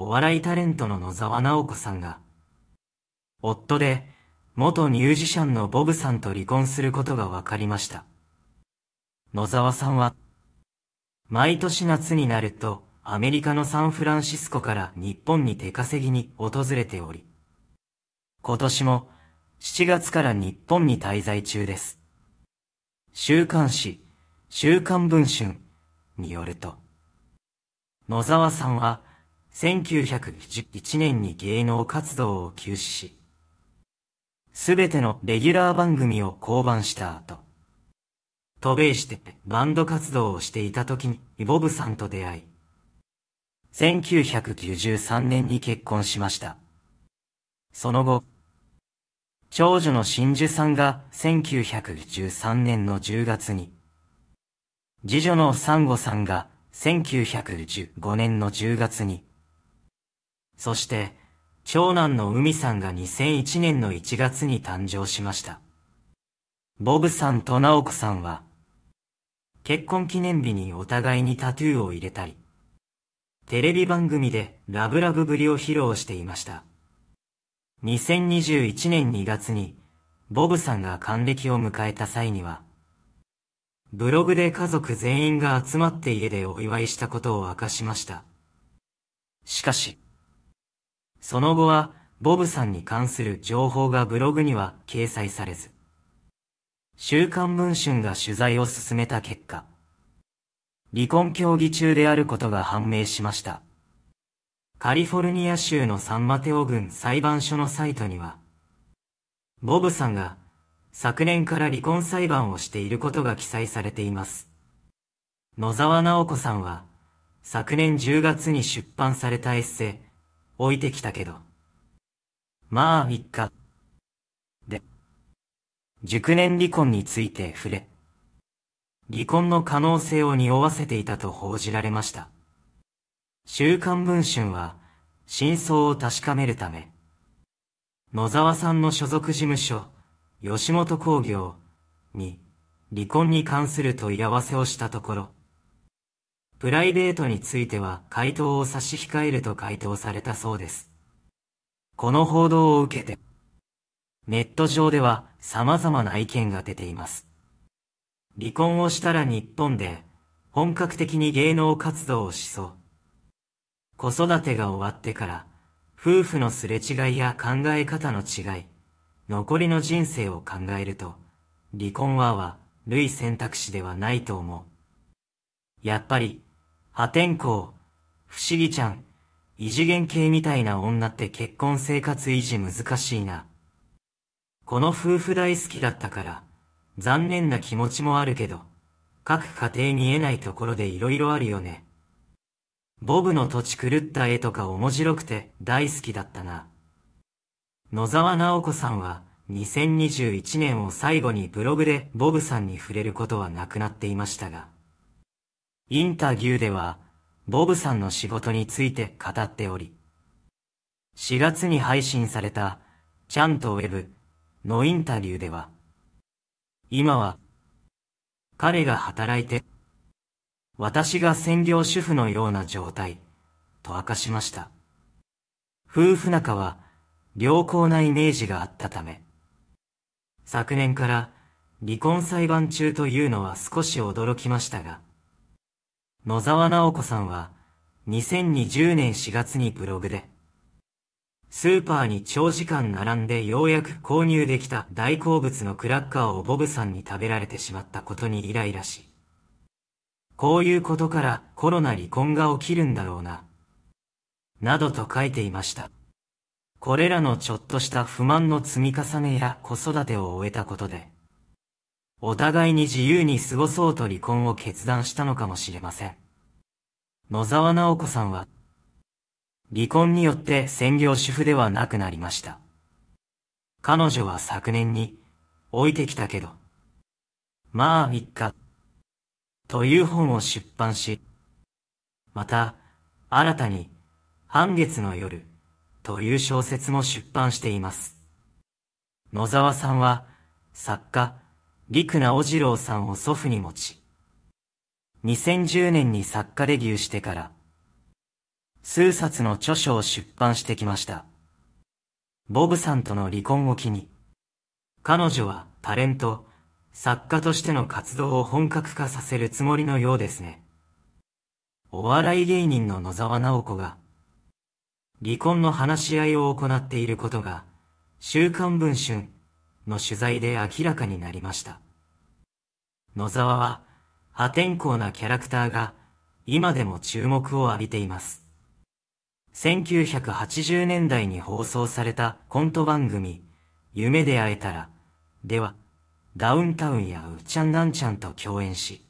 お笑いタレントの野沢直子さんが、夫で、元ミュージシャンのボブさんと離婚することが分かりました。野沢さんは、毎年夏になると、アメリカのサンフランシスコから日本に出稼ぎに訪れており、今年も7月から日本に滞在中です。週刊誌、週刊文春によると、野沢さんは1911年に芸能活動を休止し、すべてのレギュラー番組を降板した後、渡米してバンド活動をしていた時にボブさんと出会い、1993年に結婚しました。その後、長女の真珠さんが1913年の10月に、次女のサンゴさんが1915年の10月に、そして、長男の海さんが2001年の1月に誕生しました。ボブさんと直子さんは、結婚記念日にお互いにタトゥーを入れたり、テレビ番組でラブラブぶりを披露していました。2021年2月に、ボブさんが還暦を迎えた際には、ブログで家族全員が集まって家でお祝いしたことを明かしました。しかし、その後は、ボブさんに関する情報がブログには掲載されず、週刊文春が取材を進めた結果、離婚協議中であることが判明しました。カリフォルニア州のサンマテオ郡裁判所のサイトには、ボブさんが昨年から離婚裁判をしていることが記載されています。野沢直子さんは、昨年10月に出版されたエッセイ、置いてきたけど。まあ、いっか。で、熟年離婚について触れ、離婚の可能性を匂わせていたと報じられました。週刊文春は、真相を確かめるため、野沢さんの所属事務所、吉本興業に、離婚に関する問い合わせをしたところ、プライベートについては回答を差し控えると回答されたそうです。この報道を受けて、ネット上では様々な意見が出ています。離婚をしたら日本で本格的に芸能活動をしそう。子育てが終わってから夫婦のすれ違いや考え方の違い、残りの人生を考えると、離婚はは類選択肢ではないと思う。やっぱり破天荒、不思議ちゃん、異次元系みたいな女って結婚生活維持難しいな。この夫婦大好きだったから、残念な気持ちもあるけど、各家庭に得ないところで色々あるよね。ボブの土地狂った絵とか面白くて大好きだったな。野沢直子さんは2021年を最後にブログでボブさんに触れることはなくなっていましたが。インタビューでは、ボブさんの仕事について語っており、4月に配信された、ちゃんとウェブのインタビューでは、今は、彼が働いて、私が専業主婦のような状態、と明かしました。夫婦仲は、良好なイメージがあったため、昨年から離婚裁判中というのは少し驚きましたが、野沢直子さんは、2020年4月にブログで、スーパーに長時間並んでようやく購入できた大好物のクラッカーをボブさんに食べられてしまったことにイライラし、こういうことからコロナ離婚が起きるんだろうな、などと書いていました。これらのちょっとした不満の積み重ねや子育てを終えたことで、お互いに自由に過ごそうと離婚を決断したのかもしれません。野沢直子さんは、離婚によって専業主婦ではなくなりました。彼女は昨年に、置いてきたけど、まあ、いっか、という本を出版し、また、新たに、半月の夜、という小説も出版しています。野沢さんは、作家、陸直次郎さんを祖父に持ち、2010年に作家デビューしてから、数冊の著書を出版してきました。ボブさんとの離婚を機に、彼女はタレント、作家としての活動を本格化させるつもりのようですね。お笑い芸人の野沢直子が、離婚の話し合いを行っていることが、週刊文春の取材で明らかになりました。野沢は、破天荒なキャラクターが、今でも注目を浴びています。1980年代に放送されたコント番組、夢で会えたら、では、ダウンタウンやうちゃんなんちゃんと共演し、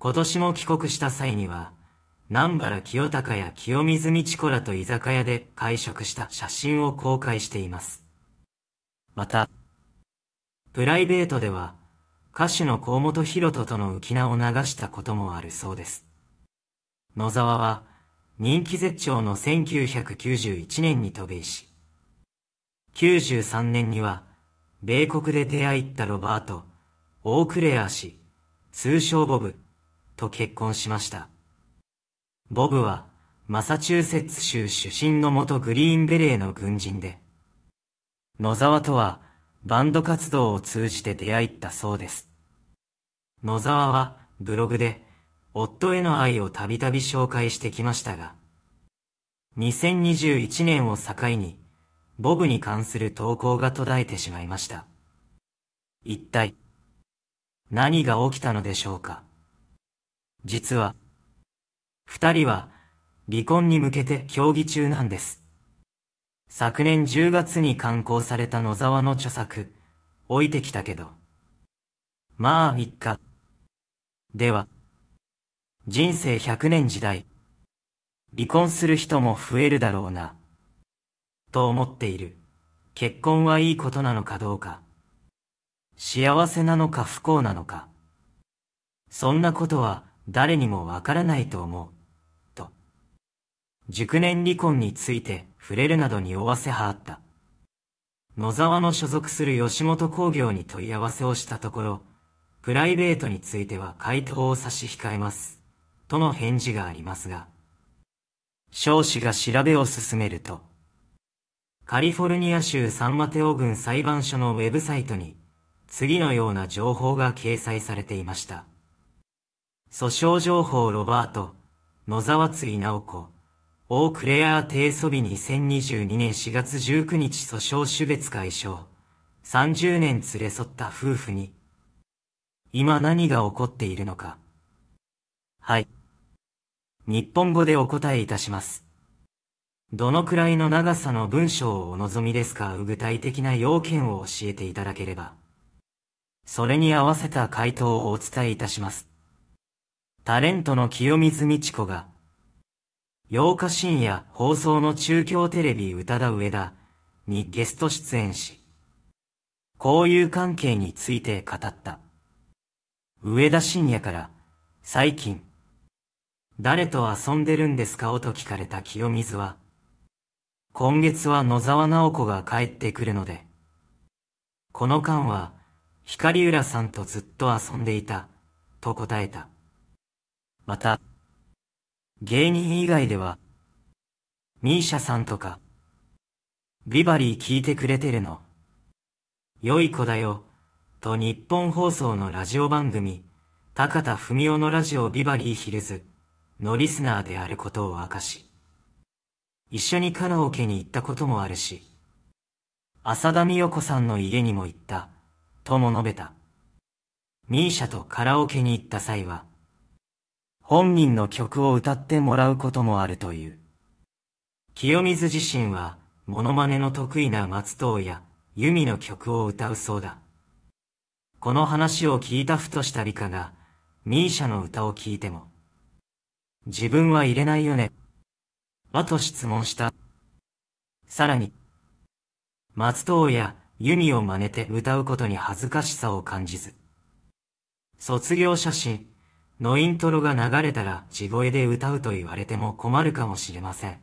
今年も帰国した際には、南原清隆や清水道子らと居酒屋で会食した写真を公開しています。また、プライベートでは、歌手の河本博人との浮き名を流したこともあるそうです。野沢は、人気絶頂の1991年に渡米し、93年には、米国で出会ったロバート、オークレア氏、通称ボブ、と結婚しました。ボブは、マサチューセッツ州出身の元グリーンベレーの軍人で、野沢とは、バンド活動を通じて出会ったそうです。野沢はブログで夫への愛をたびたび紹介してきましたが、2021年を境に、ボブに関する投稿が途絶えてしまいました。一体、何が起きたのでしょうか実は、二人は離婚に向けて協議中なんです。昨年10月に刊行された野沢の著作、置いてきたけど。まあ、いっか。では、人生100年時代、離婚する人も増えるだろうな、と思っている。結婚はいいことなのかどうか、幸せなのか不幸なのか、そんなことは誰にもわからないと思う。熟年離婚について触れるなどにわせはあった。野沢の所属する吉本興業に問い合わせをしたところ、プライベートについては回答を差し控えます、との返事がありますが、少子が調べを進めると、カリフォルニア州サンマテオ郡裁判所のウェブサイトに、次のような情報が掲載されていました。訴訟情報ロバート、野沢津直子、オークレアー提訴日2022年4月19日訴訟種別解消。30年連れ添った夫婦に。今何が起こっているのか。はい。日本語でお答えいたします。どのくらいの長さの文章をお望みですか具体的な要件を教えていただければ。それに合わせた回答をお伝えいたします。タレントの清水美智子が、8日深夜放送の中京テレビ歌田上田にゲスト出演し、交友関係について語った。上田深夜から、最近、誰と遊んでるんですかをと聞かれた清水は、今月は野沢直子が帰ってくるので、この間は、光浦さんとずっと遊んでいた、と答えた。また、芸人以外では、ミーシャさんとか、ビバリー聞いてくれてるの。良い子だよ、と日本放送のラジオ番組、高田文夫のラジオビバリーヒルズのリスナーであることを明かし、一緒にカラオケに行ったこともあるし、浅田美代子さんの家にも行った、とも述べた。ミーシャとカラオケに行った際は、本人の曲を歌ってもらうこともあるという。清水自身は、モノマネの得意な松藤や、由美の曲を歌うそうだ。この話を聞いたふとした理科が、ミーシャの歌を聞いても、自分は入れないよね。はと質問した。さらに、松藤や由美を真似て歌うことに恥ずかしさを感じず、卒業写真、のイントロが流れたら地声で歌うと言われても困るかもしれません。